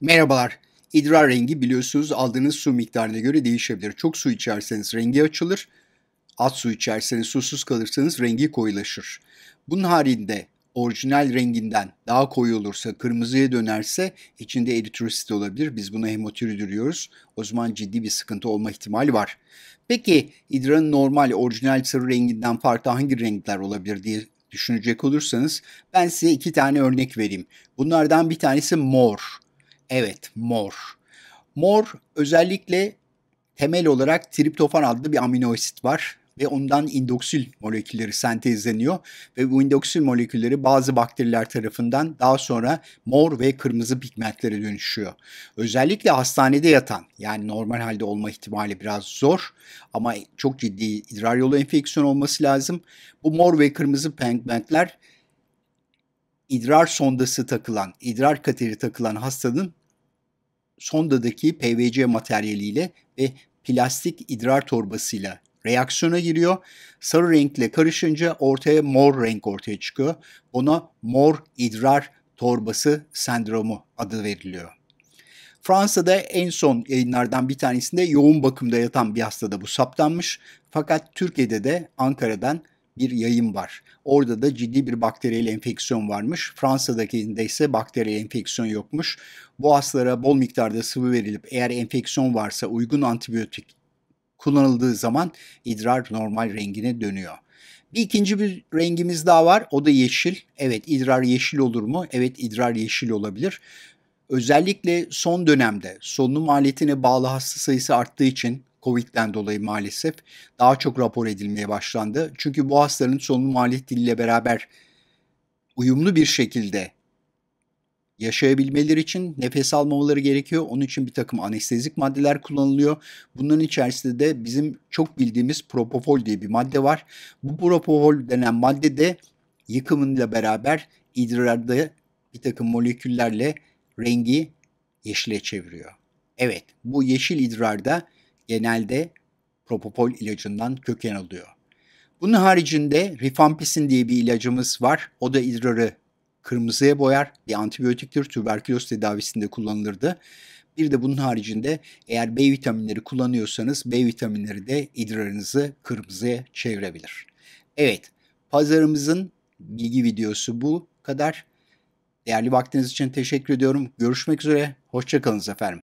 Merhabalar. İdrar rengi biliyorsunuz aldığınız su miktarına göre değişebilir. Çok su içerseniz rengi açılır. Az su içerseniz susuz kalırsanız rengi koyulaşır. Bunun haricinde orijinal renginden daha koyu olursa, kırmızıya dönerse içinde eritrosit olabilir. Biz buna hemotiri diyoruz. O zaman ciddi bir sıkıntı olma ihtimali var. Peki idrarın normal, orijinal sarı renginden farklı hangi renkler olabilir diye düşünecek olursanız ben size iki tane örnek vereyim. Bunlardan bir tanesi mor. Evet, mor. Mor özellikle temel olarak triptofan adlı bir amino asit var ve ondan indoksil molekülleri sentezleniyor ve bu indoksil molekülleri bazı bakteriler tarafından daha sonra mor ve kırmızı pigmentlere dönüşüyor. Özellikle hastanede yatan yani normal halde olma ihtimali biraz zor ama çok ciddi idrar yolu enfeksiyon olması lazım. Bu mor ve kırmızı pigmentler idrar sondası takılan, idrar kateri takılan hastanın sondadaki PVC materyaliyle ve plastik idrar torbasıyla reaksiyona giriyor. Sarı renkle karışınca ortaya mor renk ortaya çıkıyor. Ona mor idrar torbası sendromu adı veriliyor. Fransa'da en son yayınlardan bir tanesinde yoğun bakımda yatan bir hastada bu saptanmış. Fakat Türkiye'de de Ankara'dan bir yayın var. Orada da ciddi bir bakteriyel enfeksiyon varmış. Fransa'dakinde ise bakteriyel enfeksiyon yokmuş. Bu hastalara bol miktarda sıvı verilip eğer enfeksiyon varsa uygun antibiyotik kullanıldığı zaman idrar normal rengine dönüyor. Bir ikinci bir rengimiz daha var. O da yeşil. Evet idrar yeşil olur mu? Evet idrar yeşil olabilir. Özellikle son dönemde solunum aletine bağlı hasta sayısı arttığı için Covid'den dolayı maalesef daha çok rapor edilmeye başlandı. Çünkü bu hastaların sonunu maliyet diliyle beraber uyumlu bir şekilde yaşayabilmeleri için nefes almamaları gerekiyor. Onun için bir takım anestezik maddeler kullanılıyor. Bunların içerisinde de bizim çok bildiğimiz propofol diye bir madde var. Bu propofol denen madde de yıkımıyla beraber idrarda bir takım moleküllerle rengi yeşile çeviriyor. Evet bu yeşil idrarda genelde propofol ilacından köken alıyor. Bunun haricinde rifampisin diye bir ilacımız var. O da idrarı kırmızıya boyar bir antibiyotiktir. Tüberküloz tedavisinde kullanılırdı. Bir de bunun haricinde eğer B vitaminleri kullanıyorsanız B vitaminleri de idrarınızı kırmızıya çevirebilir. Evet, pazarımızın bilgi videosu bu kadar. Değerli vaktiniz için teşekkür ediyorum. Görüşmek üzere. Hoşçakalın efendim.